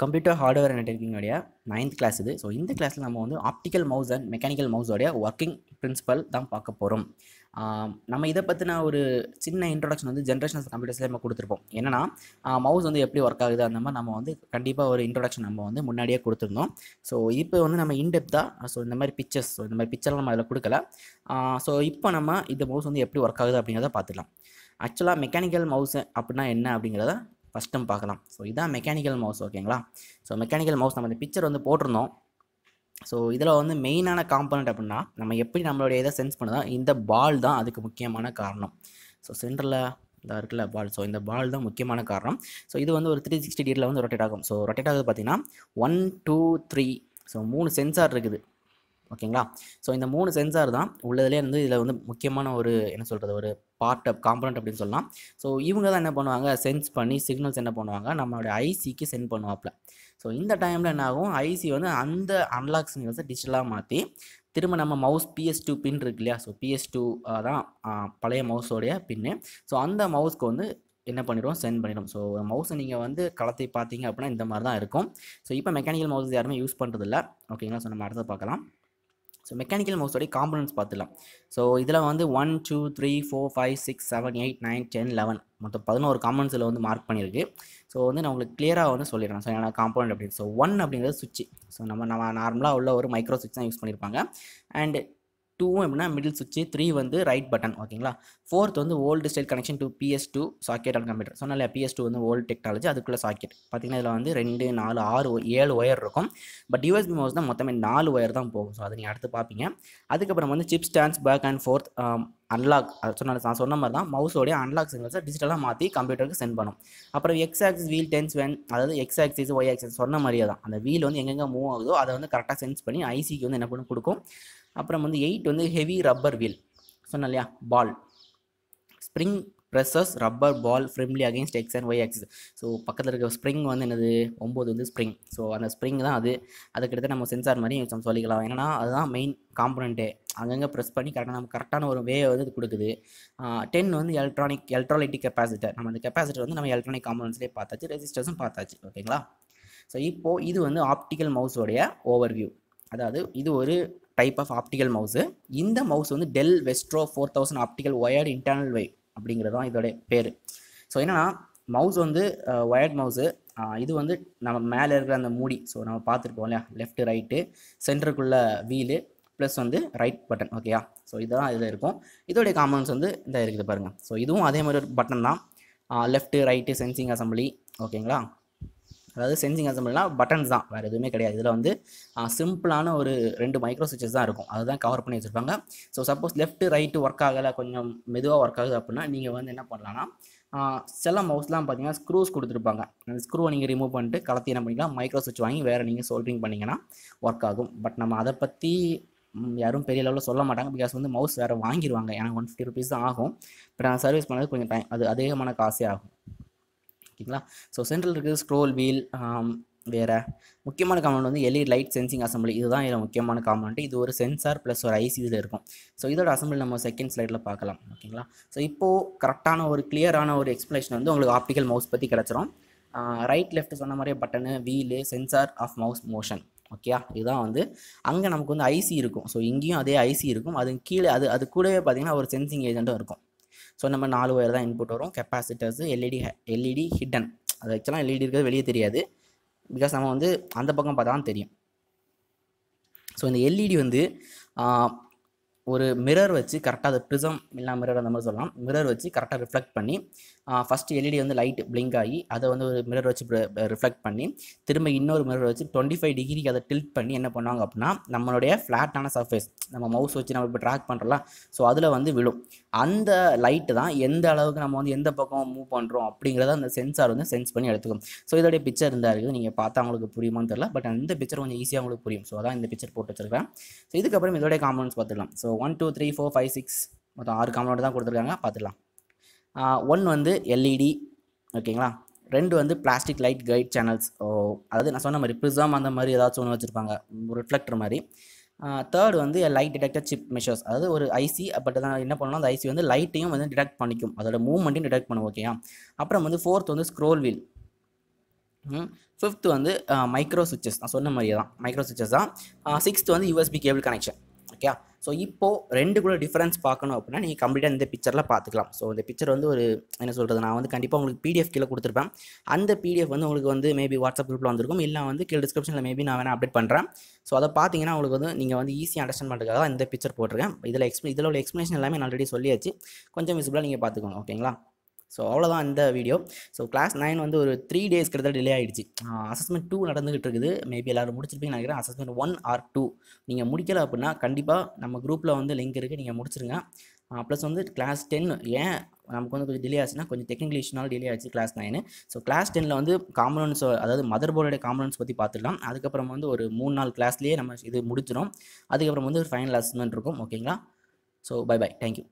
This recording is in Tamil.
கம்ப்யூட்டர் ஹார்ட்வேர் அண்ட் நெட்ஒர்க்கிங்கோடைய நைன்த் கிளாஸ் இது ஸோ இந்த கிளாஸில் நம்ம வந்து ஆப்டிக்கல் மவுஸ் அண்ட் மெக்கானிக்கல் மவுஸோடைய ஒர்க்கிங் பிரின்சிபல் தான் பார்க்க போகிறோம் நம்ம இதை பற்றின ஒரு சின்ன இன்ட்ரொடக்ஷன் வந்து ஜென்ரேஷன் ஆஃப் கம்ப்யூட்டர்ஸில் நம்ம கொடுத்துருப்போம் என்னன்னா மவுஸ் வந்து எப்படி ஒர்க் ஆகுது அந்த மாதிரி நம்ம வந்து கண்டிப்பாக ஒரு இன்ட்ரொடக்ஷன் நம்ம வந்து முன்னாடியே கொடுத்துருந்தோம் ஸோ இப்போ வந்து நம்ம இன்டெப்த்தாக ஸோ இந்த மாதிரி பிக்சர்ஸ் ஸோ இந்த மாதிரி பிக்சர்லாம் நம்ம அதில் கொடுக்கல ஸோ இப்போ நம்ம இந்த மவுஸ் வந்து எப்படி ஒர்க் ஆகுது அப்படிங்கிறத பார்த்துக்கலாம் ஆக்சுவலாக மெக்கானிக்கல் மவுஸ் அப்படின்னா என்ன அப்படிங்கிறத ஃபஸ்ட்டும் பார்க்கலாம் ஸோ இதான் மெக்கானிக்கல் மவுஸ் ஓகேங்களா ஸோ மெக்கானிக்கல் மவுஸ் நம்ம இந்த பிக்சர் வந்து போட்டிருந்தோம் ஸோ இதில் வந்து மெயினான காம்பனண்ட் அப்படின்னா நம்ம எப்படி நம்மளுடைய இதை சென்ஸ் பண்ணுதான் இந்த பால் தான் அதுக்கு முக்கியமான காரணம் ஸோ சென்டரில் இதாக இருக்குல்ல பால் ஸோ இந்த பால் தான் முக்கியமான காரணம் ஸோ இது வந்து ஒரு த்ரீ சிக்ஸ்டி டிகிரியில் வந்து ரொட்டேட் ஆகும் ஸோ ரொட்டேட் ஆகுது பார்த்தீங்கன்னா ஒன் டூ த்ரீ ஸோ மூணு சென்சார் இருக்குது ஓகேங்களா ஸோ இந்த மூணு சென்சார் தான் உள்ளதுலேயே வந்து இதில் வந்து முக்கியமான ஒரு என்ன சொல்கிறது ஒரு பார்ட் காம்பனண்ட் அப்படின்னு சொல்லலாம் ஸோ இவங்க தான் என்ன பண்ணுவாங்க சென்ஸ் பண்ணி சிக்னல்ஸ் என்ன பண்ணுவாங்க நம்மளுடைய ஐசிக்கு சென்ட் பண்ணுவாப்பில் ஸோ இந்த டைமில் என்ன ஆகும் ஐசி வந்து அந்த அன்லாக் சிக்னல்ஸை டிஜிட்டலாக மாற்றி திரும்ப நம்ம மவுஸ் பிஎஸ் டூ பின் இருக்கு இல்லையா ஸோ பிஎஸ் டூ தான் பழைய மவுஸோடைய பின்னு ஸோ அந்த மவுஸ்க்கு வந்து என்ன பண்ணிடுவோம் சென்ட் பண்ணிடுவோம் ஸோ மவுஸை நீங்கள் வந்து களத்தை பார்த்தீங்க அப்படின்னா இந்த மாதிரி தான் இருக்கும் ஸோ இப்போ மெக்கானிக்கல் மவுஸ் யாருமே யூஸ் பண்ணுறதில்ல ஓகேங்களா ஸோ நம்ம அடுத்த பார்க்கலாம் ஸோ மெக்கானிக்கல் மவுஸோடைய காம்பனன்ட்ஸ் பார்த்துலாம் ஸோ இதில் வந்து one two three four five six seven eight nine ten eleven மொத்தம் பதினோரு காம்பனன்ட்ஸில் வந்து மார்க் பண்ணியிருக்கு ஸோ வந்து நான் உங்களுக்கு கிளியராக வந்து சொல்லிடுறேன் ஸோ என்ன காம்பனண்ட் அப்படின்னு ஸோ ஒன் அப்படிங்கிறது சுவிட்ச் ஸோ நம்ம நம்ம நார்மலாக உள்ள ஒரு மைக்ரோ சுவிட்ச் தான் யூஸ் பண்ணியிருப்பாங்க அண்ட் டூவும் எப்படின்னா மிடில் சுவிட்சு த்ரீ வந்து ரைட் பட்டன் ஓகேங்களா ஃபோர்த் வந்து old style connection to PS two socket and computer சொன்னால பிஎஸ் டூ வந்து ஓல்டு டெக்னாலஜி அதுக்குள்ள சாக்கெட் பார்த்தீங்கன்னா இதில் வந்து ரெண்டு நாலு ஆறு ஏழு ஒயர் இருக்கும் பட் யூஎஸ்பி மவுஸ் தான் மொத்தமே நாலு ஒயர் தான் போகும் ஸோ அதை நீங்கள் அடுத்து பார்ப்பீங்க அதுக்கப்புறம் வந்து chip stance pack and fourth unlock சொன்னால் நான் சொன்ன மாதிரி தான் மவுஸோடைய அன்லாக் சிக்னல்ஸை டிஜிட்டலாக மாற்றி கம்ப்யூட்டருக்கு சென்ட் பண்ணும் அப்புறம் X axis wheel turns when அதாவது எக்ஸ் ஆக்சிஸ் ஒய் ஆக்சிஸ் சொன்ன மாதிரியே தான் அந்த வீல் வந்து எங்கெங்கே மூவ் ஆகுதோ அதை வந்து கரெக்டாக சென்ஸ் பண்ணி ஐசிக்கு வந்து என்ன பண்ணி கொடுக்கும் அப்புறம் வந்து எயிட் வந்து ஹெவி ரப்பர் வீல் சொன்னோம் இல்லையா ball spring presses rubber ball firmly against X and Y axis so பக்கத்தில் இருக்க ஸ்ப்ரிங் வந்து என்னது ஒம்பது வந்து ஸ்ப்ரிங் ஸோ அந்த ஸ்ப்ரிங் தான் அது அதுக்கிட்ட நம்ம சென்சார் மாதிரி நம்ம சொல்லிக்கலாம் ஏன்னா அதுதான் மெயின் காம்பனண்ட்டே அங்கங்கே ப்ரெஸ் பண்ணி கரெக்டாக நம்ம கரெக்டான ஒரு வே வந்து கொடுக்குது டென் வந்து எலக்ட்ரானிக் எலக்ட்ரானிக் கெப்பாசிட்டர் நம்ம அந்த கெப்பாசிட்டர் வந்து நம்ம எலக்ட்ரானிக் காம்பனன்ஸ்லேயே பார்த்தாச்சு ரெசிஸ்டர்ஸும் பார்த்தாச்சு ஓகேங்களா ஸோ இப்போது இது வந்து ஆப்டிக்கல் மவுஸோடைய ஓவர் வியூ அதாவது இது ஒரு டைப் ஆஃப் ஆப்டிக்கல் மவுஸு இந்த மவுஸ் வந்து Dell Vostro four thousand optical wired internal வை அப்படிங்கிறது தான் இதோடைய பேர் ஸோ என்னென்னா மவுஸ் வந்து ஒயர்ட் uh, மவுஸு uh, இது வந்து நம்ம மேலே இருக்கிற அந்த மூடி ஸோ நம்ம பார்த்துருக்கோம் இல்லையா லெஃப்ட் ரைட்டு சென்டருக்குள்ளே வீலு ப்ளஸ் வந்து ரைட் பட்டன் ஓகேயா ஸோ இதுதான் இதில் இருக்கும் இதோடைய காமன்ஸ் வந்து இந்த இருக்குது பாருங்கள் ஸோ இதுவும் அதே மாதிரி ஒரு பட்டன் தான் லெஃப்ட்டு ரைட்டு சென்சிங் அசம்பிளி ஓகேங்களா அதாவது சென்சிங் அசம்பிள்னா பட்டன்ஸ் தான் வேறு எதுவுமே கிடையாது இதில் வந்து சிம்பிளான ஒரு ரெண்டு மைக்ரோ சுவிச்சஸ் தான் இருக்கும் அதுதான் கவர் பண்ணி வச்சுருப்பாங்க so suppose left right work ஆகலை கொஞ்சம் மெதுவாக ஒர்க் ஆகுது அப்படின்னா நீங்கள் வந்து என்ன பண்ணலாம்னா சில மவுஸ்லாம் பார்த்தீங்கன்னா ஸ்க்ரூஸ் கொடுத்துருப்பாங்க அந்த ஸ்க்ரூவை நீங்கள் ரிமூவ் பண்ணிட்டு கலத்தி என்ன பண்ணிக்கலாம் மைக்ரோ சுவிட்ச் வாங்கி வேறு நீங்கள் சோல்ட்ரிங் பண்ணிங்கன்னா ஒர்க் ஆகும் பட் நம்ம அதை பற்றி யாரும் பெரிய லெவலில் சொல்ல மாட்டாங்க பிகாஸ் வந்து மவுஸ் வேறு வாங்கிடுவாங்க ஏன்னா ஒன் ஃபிஃப்டி ருபீஸ் தான் ஆகும் பட் நான் சர்வீஸ் பண்ணது கொஞ்சம் டைம் அது அதிகமான காசே ஆகும் ஓகேங்களா ஸோ சென்ட்ரல் இருக்குது ஸ்க்ரோல் வீல் வேறு முக்கியமான காமௌண்ட் வந்து எலி லைட் சென்சிங் அசம்பிளி இதுதான் இதில் முக்கியமான காமௌண்ட் இது ஒரு சென்சார் ப்ளஸ் ஒரு ஐசி இதில் இருக்கும் ஸோ இதோட அசம்பிளி நம்ம செகண்ட் ஸ்லைடில் பார்க்கலாம் ஓகேங்களா ஸோ இப்போது கரெக்டான ஒரு கிளியரான ஒரு எக்ஸ்ப்ளனேஷன் வந்து உங்களுக்கு ஆப்டிக்கல் மவுஸ் பற்றி கிடச்சிரும் ரைட் லெஃப்ட் சொன்ன மாதிரியே button wheel sensor of mouse motion ஓகேயா இதுதான் வந்து அங்கே நமக்கு வந்து ஐசி இருக்கும் ஸோ இங்கேயும் அதே ஐசி இருக்கும் அது கீழே அது அது கூடவே பார்த்திங்கன்னா ஒரு சென்சிங் ஏஜெண்ட்டும் இருக்கும் ஸோ நம்ம நாலு ஒயர் தான் இன்புட் வரும் கெப்பாசிட்டர்ஸ் எல்இடி எல்இடி ஹிட்டன் அது ஆக்சுவலாக எல்இடி e இருக்கிறது வெளியே தெரியாது பிகாஸ் நம்ம வந்து அந்த பக்கம் பார்த்தா தான் தெரியும் ஸோ இந்த எல்இடி e வந்து ஒரு மிரர் வச்சு கரெக்டாக அது ப்ரிசம் இல்லாமல் மிரர் அந்த மாதிரி சொல்லலாம் மிரர் வச்சு கரெக்டாக ரிஃப்ளெக்ட் பண்ணி ஃபஸ்ட் எல்இடி வந்து லைட் பிளிங்க் ஆகி அதை வந்து ஒரு மிரர் வச்சு ரிஃப்ளெக்ட் பண்ணி திரும்ப இன்னொரு மிரர் வச்சு டுவெண்ட்டி ஃபைவ் டிகிரிக்கு அதை டில்ட் பண்ணி என்ன பண்ணுவாங்க அப்படின்னா நம்மளுடைய ஃப்ளாட்டான சர்ஃபேஸ் நம்ம மவுஸ் வச்சு நம்ம இப்போ ட்ராக் பண்ணுறோம்ல ஸோ அதில் வந்து விழும் அந்த லைட்டு தான் எந்த அளவுக்கு நம்ம வந்து எந்த பக்கம் மூவ் பண்ணுறோம் அப்படிங்கிறத அந்த சென்சார் வந்து சென்ஸ் பண்ணி எடுத்துக்கும் ஸோ இதோடைய பிக்சர் இருந்தால் இருக்குது நீங்கள் பார்த்தா அவங்களுக்கு புரியுமான்னு தெரில பட் அந்த பிக்சர் கொஞ்சம் ஈஸியாக உங்களுக்கு புரியும் ஸோ அதான் இந்த பிக்சர் போட்டு வச்சிருக்கேன் ஸோ இதுக்கப்புறம் இதோடைய காம்பனன்ஸ் பார்த்துக்கலாம் so one two three four five six மொத்தம் ஆறு காமனோட தான் கொடுத்துருக்காங்க பார்த்துக்கலாம் ஒன் வந்து எல்இடி e ஓகேங்களா ரெண்டு வந்து பிளாஸ்டிக் லைட் கைட் சேனல்ஸ் ஓ அதாவது நான் சொன்ன மாதிரி ப்ரிசாம் அந்த மாதிரி ஏதாச்சும் ஒன்று வச்சுருப்பாங்க ரிஃப்ளெக்டர் மாதிரி தேர்ட் வந்து லைட் டிடெக்டர் சிப் மெஷர்ஸ் அதாவது ஒரு ஐசி பட் தான் என்ன பண்ணலாம் அந்த ஐசி வந்து லைட்டையும் வந்து டிடெக்ட் பண்ணிக்கும் அதோட மூவ்மெண்ட்டையும் டிடெக்ட் பண்ணும் ஓகேயா அப்புறம் வந்து ஃபோர்த் வந்து ஸ்க்ரோல் வீல் ஃபிஃப்த் வந்து மைக்ரோ சுவிச்சஸ் நான் சொன்ன மாதிரியே தான் மைக்ரோ சுவிச்சஸ் தான் சிக்ஸ்த் வந்து USB cable connection okay so இப்போது ரெண்டு கூட டிஃப்ரென்ஸ் பார்க்கணும் அப்படின்னா நீங்கள் கம்ப்ளீட்டாக இந்த பிக்சரில் பார்த்துக்கலாம் ஸோ இந்த பிக்சர் வந்து ஒரு என்ன சொல்கிறது நான் வந்து கண்டிப்பாக உங்களுக்கு பிடிஎஃப் கீழே கொடுத்துருப்பேன் அந்த பிடிஎஃப் வந்து உங்களுக்கு வந்து மேபி வாட்ஸ்அப் குரூப்பில் வந்திருக்கும் இல்லை வந்து கீழே டிஸ்கிரிப்ஷனில் மேபி நான் வேணால் அப்டேட் பண்ணுறேன் ஸோ அதை பார்த்தீங்கன்னா உங்களுக்கு வந்து நீங்கள் வந்து ஈஸியாக அண்டர்ஸ்டாண்ட் பண்ணுறதுக்காக தான் இந்த பிக்சர் போட்டிருக்கேன் இதில் எக்ஸ்ப் இதில் உள்ள எக்ஸ்ப்ளேஷன் எல்லாமே நான் ஆல்ரெடி சொல்லியாச்சு கொஞ்சம் விசிபிளாக நீங்கள் பார்த்துக்கோங்க ஓகேங்களா ஸோ அவ்வளோதான் இந்த வீடியோ ஸோ கிளாஸ் நைன் வந்து ஒரு த்ரீ டேஸ் கிட்ட டிலே ஆகிடுச்சு அசஸ்மெண்ட் டூ நடந்துகிட்டு இருக்குது மேபி எல்லோரும் முடிச்சிருப்பீங்கன்னு நினைக்கிறேன் அசஸ்மெண்ட் ஒன் ஆர் டூ நீங்கள் முடிக்கலை அப்படின்னா கண்டிப்பாக நம்ம குரூப்பில் வந்து லிங்க் இருக்குது நீங்கள் முடிச்சிருங்க ப்ளஸ் வந்து கிளாஸ் டென் ஏன் நமக்கு வந்து கொஞ்சம் டிலே ஆச்சுன்னா கொஞ்சம் டெக்னிக்கல் இஷ்யூனால டிலே ஆச்சு கிளாஸ் நைனு ஸோ கிளாஸ் டெனில் வந்து காம்பனன்ஸ் அதாவது மதர் போர்டுடைய காம்பனன்ஸ் பற்றி பார்த்துடலாம் அதுக்கப்புறம் வந்து ஒரு மூணு நாள் கிளாஸ்லேயே நம்ம இது முடிச்சிடும் அதுக்கப்புறம் வந்து ஒரு ஃபைனல் அசஸ்மெண்ட் இருக்கும் ஓகேங்களா ஸோ பை பை தேங்க்யூ